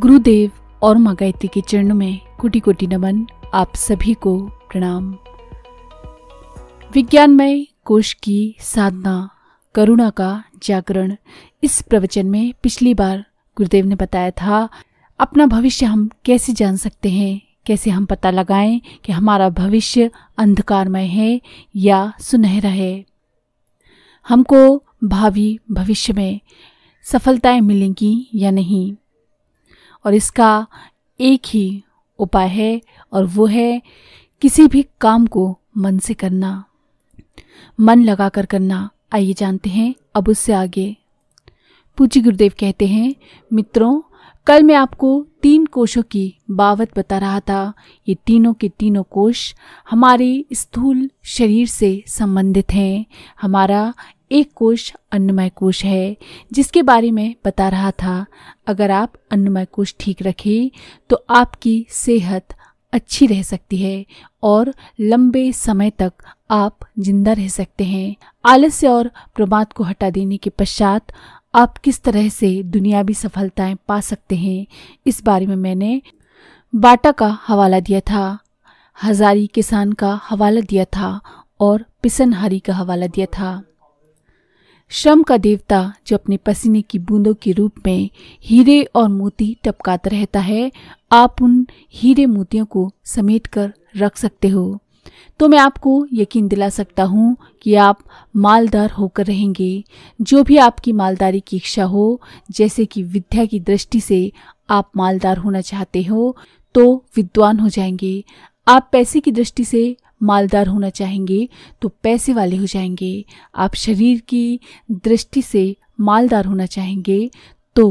गुरुदेव और माँ गायत्री के चरणों में कोटि कोटि नमन आप सभी को प्रणाम विज्ञानमय कोश की साधना करुणा का जागरण इस प्रवचन में पिछली बार गुरुदेव ने बताया था अपना भविष्य हम कैसे जान सकते हैं कैसे हम पता लगाएं कि हमारा भविष्य अंधकारमय है या सुनहरा है हमको भावी भविष्य में सफलताएं मिलेंगी या नहीं और इसका एक ही उपाय है और वो है किसी भी काम को मन से करना मन लगाकर करना आइए जानते हैं अब उससे आगे पूज्य गुरुदेव कहते हैं मित्रों कल मैं आपको तीन कोशों की बावत बता रहा था ये तीनों के तीनों कोश हमारे स्थूल शरीर से संबंधित हैं हमारा एक कोश अन्नमय कोश है जिसके बारे में बता रहा था अगर आप अन्नमय कोश ठीक रखें तो आपकी सेहत अच्छी रह सकती है और लंबे समय तक आप जिंदा रह सकते हैं आलस्य और प्रमाद को हटा देने के पश्चात आप किस तरह से दुनियावी सफलताएं पा सकते हैं इस बारे में मैंने बाटा का हवाला दिया था हजारी किसान का हवाला दिया था और पिसन हरी का हवाला दिया था श्रम का देवता जो अपने पसीने की बूंदों के रूप में हीरे और मोती टपकाता रहता है आप उन हीरे मोतियों को समेट कर रख सकते हो तो मैं आपको यकीन दिला सकता हूँ कि आप मालदार होकर रहेंगे जो भी आपकी मालदारी की इच्छा हो जैसे कि विद्या की दृष्टि से आप मालदार होना चाहते हो तो विद्वान हो जाएंगे आप पैसे की दृष्टि से मालदार होना चाहेंगे तो पैसे वाले हो जाएंगे आप शरीर की दृष्टि से मालदार होना चाहेंगे तो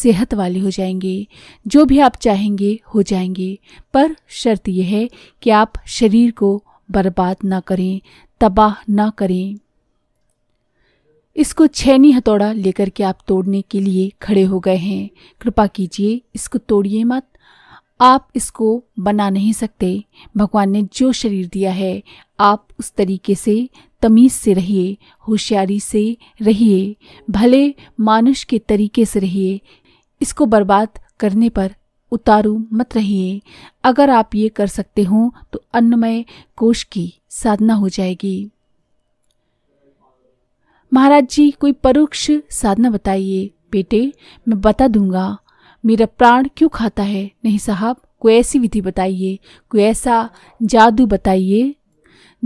सेहत वाले हो जाएंगे जो भी आप चाहेंगे हो जाएंगे पर शर्त यह है कि आप शरीर को बर्बाद ना करें तबाह ना करें इसको छैनी हथौड़ा लेकर के आप तोड़ने के लिए खड़े हो गए हैं कृपा कीजिए इसको तोड़िए मत आप इसको बना नहीं सकते भगवान ने जो शरीर दिया है आप उस तरीके से तमीज़ से रहिए होशियारी से रहिए भले मानुष के तरीके से रहिए इसको बर्बाद करने पर उतारू मत रहिए अगर आप ये कर सकते हो तो अन्नमय कोश की साधना हो जाएगी महाराज जी कोई परोक्ष साधना बताइए बेटे मैं बता दूंगा मेरा प्राण क्यों खाता है नहीं साहब कोई ऐसी विधि बताइए कोई ऐसा जादू बताइए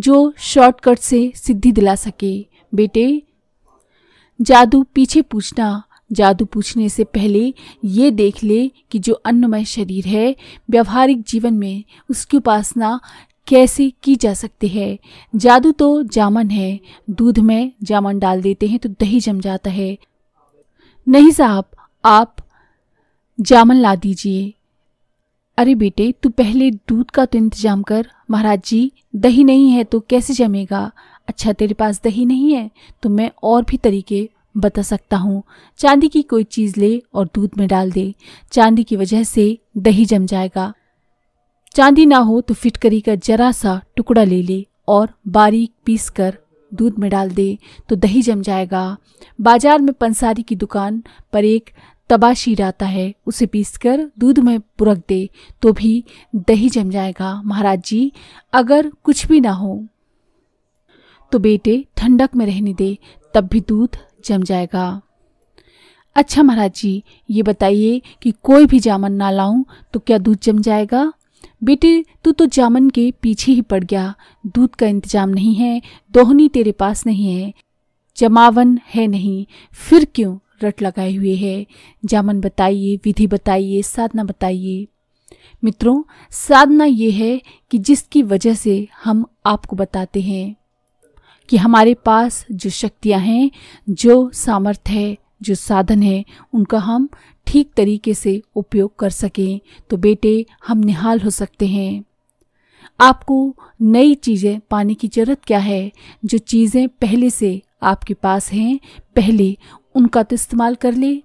जो शॉर्टकट से सिद्धि दिला सके बेटे जादू पीछे पूछना जादू पूछने से पहले ये देख ले कि जो अन्नमय शरीर है व्यवहारिक जीवन में उसकी उपासना कैसे की जा सकती है जादू तो जामन है दूध में जामन डाल देते हैं तो दही जम जाता है नहीं साहब आप जामन ला दीजिए अरे बेटे तू पहले दूध का तो इंतजाम कर महाराज जी दही नहीं है तो कैसे जमेगा अच्छा तेरे पास दही नहीं है तो मैं और भी तरीके बता सकता हूँ चांदी की कोई चीज़ ले और दूध में डाल दे चांदी की वजह से दही जम जाएगा चांदी ना हो तो फिटकरी का जरा सा टुकड़ा ले ले और बारीक पीस कर दूध में डाल दे तो दही जम जाएगा बाजार में पंसारी की दुकान पर एक तबाशीर आता है उसे पीसकर दूध में पुरख दे तो भी दही जम जाएगा महाराज जी अगर कुछ भी ना हो तो बेटे ठंडक में रहने दे तब भी दूध जम जाएगा अच्छा महाराज जी ये बताइए कि कोई भी जामन ना लाऊं तो क्या दूध जम जाएगा बेटे तू तो जामन के पीछे ही पड़ गया दूध का इंतजाम नहीं है दोहनी तेरे पास नहीं है जमावन है नहीं फिर क्यों रट लगाए हुए है जामन बताइए विधि बताइए साधना बताइए मित्रों साधना ये है कि जिसकी वजह से हम आपको बताते हैं कि हमारे पास जो शक्तियाँ हैं जो सामर्थ्य है जो साधन है उनका हम ठीक तरीके से उपयोग कर सकें तो बेटे हम निहाल हो सकते हैं आपको नई चीज़ें पाने की ज़रूरत क्या है जो चीज़ें पहले से आपके पास हैं पहले उनका तो इस्तेमाल कर ले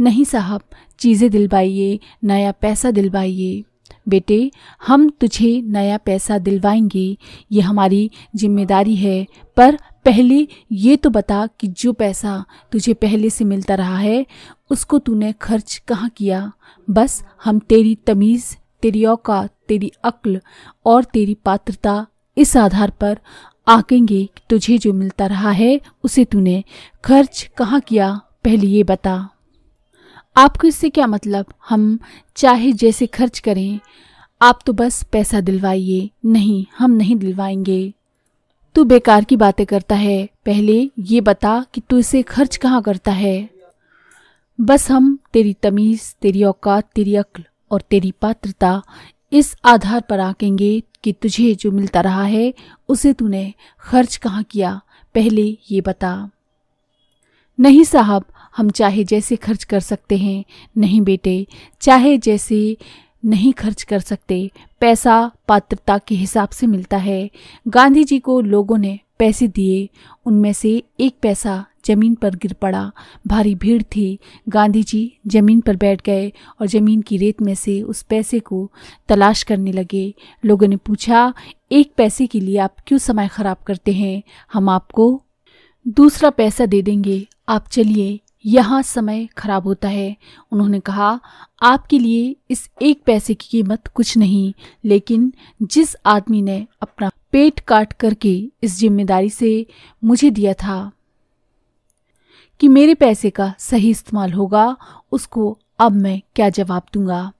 नहीं साहब चीज़ें दिलवाइए नया पैसा दिलवाइए बेटे हम तुझे नया पैसा दिलवाएंगे ये हमारी जिम्मेदारी है पर पहले ये तो बता कि जो पैसा तुझे पहले से मिलता रहा है उसको तूने खर्च कहाँ किया बस हम तेरी तमीज़ तेरी औकात तेरी अक्ल और तेरी पात्रता इस आधार पर आंकेंगे तुझे जो मिलता रहा है उसे तूने खर्च कहाँ किया पहले ये बता आपको इससे क्या मतलब हम चाहे जैसे खर्च करें आप तो बस पैसा दिलवाइए नहीं हम नहीं दिलवाएंगे तू बेकार की बातें करता है पहले ये बता कि तू इसे खर्च कहाँ करता है बस हम तेरी तमीज़ तेरी औकात तेरी अक्ल और तेरी पात्रता इस आधार पर आकेंगे कि तुझे जो मिलता रहा है उसे तूने खर्च कहाँ किया पहले ये बता नहीं साहब हम चाहे जैसे खर्च कर सकते हैं नहीं बेटे चाहे जैसे नहीं खर्च कर सकते पैसा पात्रता के हिसाब से मिलता है गांधी जी को लोगों ने पैसे दिए उनमें से एक पैसा जमीन पर गिर पड़ा भारी भीड़ थी गांधी जी जमीन पर बैठ गए और जमीन की रेत में से उस पैसे को तलाश करने लगे लोगों ने पूछा एक पैसे के लिए आप क्यों समय ख़राब करते हैं हम आपको दूसरा पैसा दे देंगे आप चलिए यहाँ समय खराब होता है उन्होंने कहा आपके लिए इस एक पैसे की कीमत कुछ नहीं लेकिन जिस आदमी ने अपना पेट काट करके इस जिम्मेदारी से मुझे दिया था कि मेरे पैसे का सही इस्तेमाल होगा उसको अब मैं क्या जवाब दूंगा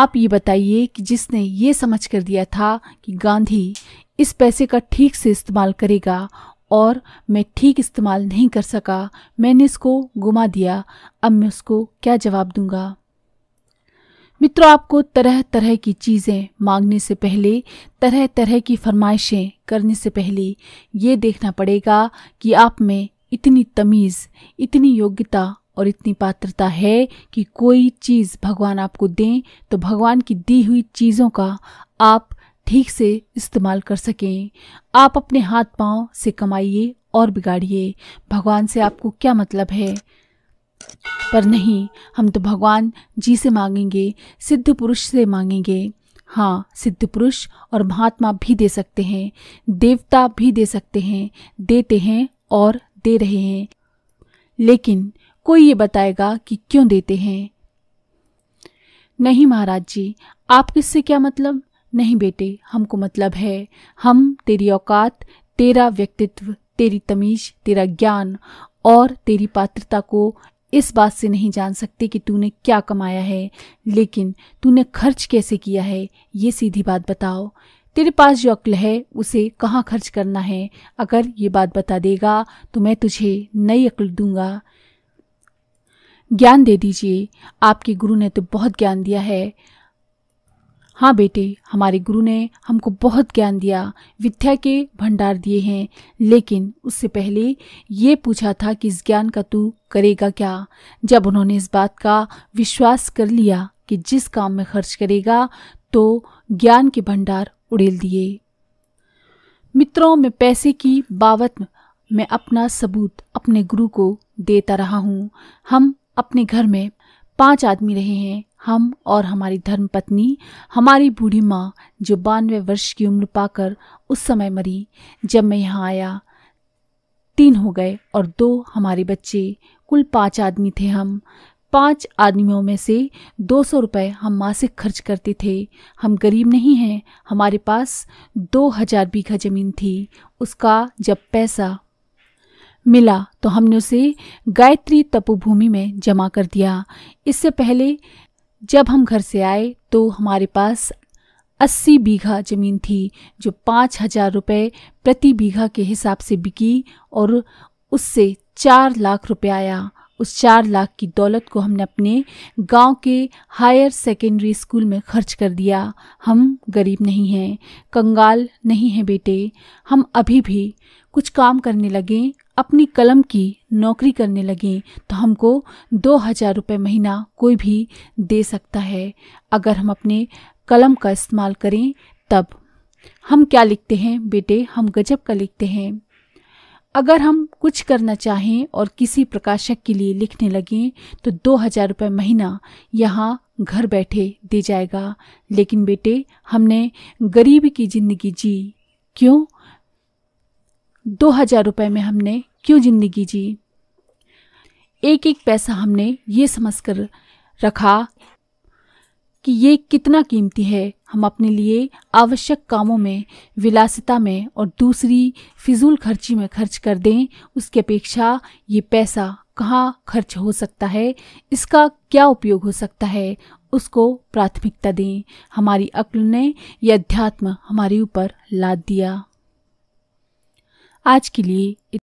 आप ये बताइए कि जिसने ये समझ कर दिया था कि गांधी इस पैसे का ठीक से इस्तेमाल करेगा और मैं ठीक इस्तेमाल नहीं कर सका मैंने इसको गुमा दिया अब मैं उसको क्या जवाब दूंगा मित्रों आपको तरह तरह की चीज़ें मांगने से पहले तरह तरह की फरमाइशें करने से पहले ये देखना पड़ेगा कि आप में इतनी तमीज़ इतनी योग्यता और इतनी पात्रता है कि कोई चीज़ भगवान आपको दें तो भगवान की दी हुई चीज़ों का आप ठीक से इस्तेमाल कर सकें आप अपने हाथ पाँव से कमाइए और बिगाड़िए भगवान से आपको क्या मतलब है पर नहीं हम तो भगवान जी से मांगेंगे सिद्ध पुरुष से मांगेंगे हाँ सिद्ध पुरुष और महात्मा भी दे सकते हैं देवता भी दे सकते हैं देते हैं और दे रहे हैं लेकिन कोई ये बताएगा कि क्यों देते हैं नहीं महाराज जी आप किससे क्या मतलब नहीं बेटे हमको मतलब है हम तेरी औकात तेरा व्यक्तित्व तेरी तमीज तेरा ज्ञान और तेरी पात्रता को इस बात से नहीं जान सकते कि तूने क्या कमाया है लेकिन तूने खर्च कैसे किया है ये सीधी बात बताओ तेरे पास जो अक्ल है उसे कहाँ खर्च करना है अगर ये बात बता देगा तो मैं तुझे नई अक्ल दूंगा ज्ञान दे दीजिए आपके गुरु ने तो बहुत ज्ञान दिया है हाँ बेटे हमारे गुरु ने हमको बहुत ज्ञान दिया विद्या के भंडार दिए हैं लेकिन उससे पहले ये पूछा था कि इस ज्ञान का तू करेगा क्या जब उन्होंने इस बात का विश्वास कर लिया कि जिस काम में खर्च करेगा तो ज्ञान के भंडार उड़ेल दिए मित्रों में पैसे की बावत मैं अपना सबूत अपने गुरु को देता रहा हूँ हम अपने घर में पांच आदमी रहे हैं हम और हमारी धर्म पत्नी हमारी बूढ़ी माँ जो बानवे वर्ष की उम्र पाकर उस समय मरी जब मैं यहाँ आया तीन हो गए और दो हमारे बच्चे कुल पांच आदमी थे हम पांच आदमियों में से दो सौ रुपये हम मासिक खर्च करते थे हम गरीब नहीं हैं हमारे पास दो हजार बीघा ज़मीन थी उसका जब पैसा मिला तो हमने उसे गायत्री तपोभूमि में जमा कर दिया इससे पहले जब हम घर से आए तो हमारे पास अस्सी बीघा ज़मीन थी जो पाँच हजार रुपये प्रति बीघा के हिसाब से बिकी और उससे चार लाख रुपये आया उस चार लाख की दौलत को हमने अपने गांव के हायर सेकेंडरी स्कूल में खर्च कर दिया हम गरीब नहीं हैं कंगाल नहीं हैं बेटे हम अभी भी कुछ काम करने लगें अपनी कलम की नौकरी करने लगें तो हमको दो हज़ार रुपये महीना कोई भी दे सकता है अगर हम अपने कलम का इस्तेमाल करें तब हम क्या लिखते हैं बेटे हम गजब का लिखते हैं अगर हम कुछ करना चाहें और किसी प्रकाशक के लिए लिखने लगें तो दो हज़ार रुपये महीना यहाँ घर बैठे दे जाएगा लेकिन बेटे हमने गरीब की ज़िंदगी जी क्यों दो हज़ार रुपये में हमने क्यों ज़िंदगी जी एक एक पैसा हमने ये समझ कर रखा कि ये कितना कीमती है हम अपने लिए आवश्यक कामों में विलासिता में और दूसरी फिजूल खर्ची में खर्च कर दें उसकी अपेक्षा ये पैसा कहाँ खर्च हो सकता है इसका क्या उपयोग हो सकता है उसको प्राथमिकता दें हमारी अक्ल ने यह अध्यात्म हमारे ऊपर लाद दिया आज के लिए